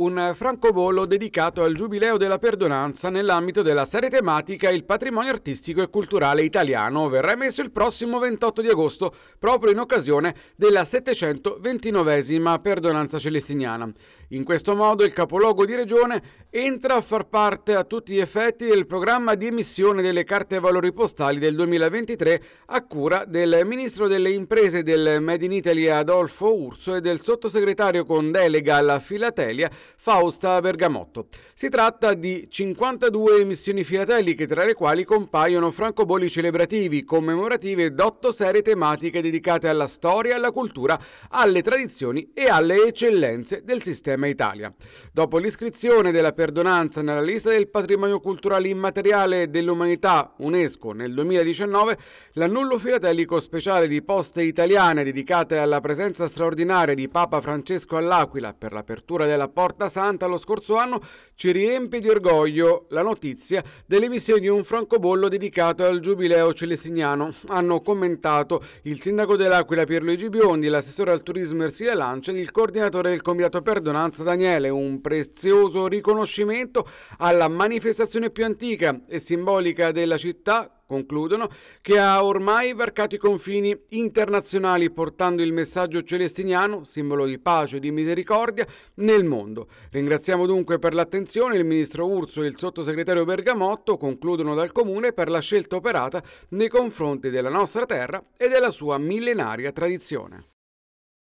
un francobollo dedicato al Giubileo della Perdonanza nell'ambito della serie tematica Il patrimonio artistico e culturale italiano verrà emesso il prossimo 28 di agosto proprio in occasione della 729esima Perdonanza celestiniana. In questo modo il capoluogo di regione entra a far parte a tutti gli effetti del programma di emissione delle carte valori postali del 2023 a cura del Ministro delle Imprese del Made in Italy Adolfo Urso e del sottosegretario con delega alla Filatelia Fausta Bergamotto. Si tratta di 52 missioni filateliche, tra le quali compaiono francobolli celebrativi, commemorativi ed otto serie tematiche dedicate alla storia, alla cultura, alle tradizioni e alle eccellenze del sistema Italia. Dopo l'iscrizione della perdonanza nella lista del patrimonio culturale immateriale dell'umanità UNESCO nel 2019, l'annullo filatelico speciale di poste italiane dedicate alla presenza straordinaria di Papa Francesco all'Aquila per l'apertura della porta Porta Santa lo scorso anno, ci riempie di orgoglio la notizia dell'emissione di un francobollo dedicato al giubileo celestiniano. Hanno commentato il sindaco dell'Aquila Pierluigi Biondi, l'assessore al turismo Ersile Lancia ed il coordinatore del comitato Perdonanza Daniele. Un prezioso riconoscimento alla manifestazione più antica e simbolica della città concludono, che ha ormai varcato i confini internazionali portando il messaggio celestiniano, simbolo di pace e di misericordia, nel mondo. Ringraziamo dunque per l'attenzione il ministro Urso e il sottosegretario Bergamotto, concludono dal Comune, per la scelta operata nei confronti della nostra terra e della sua millenaria tradizione.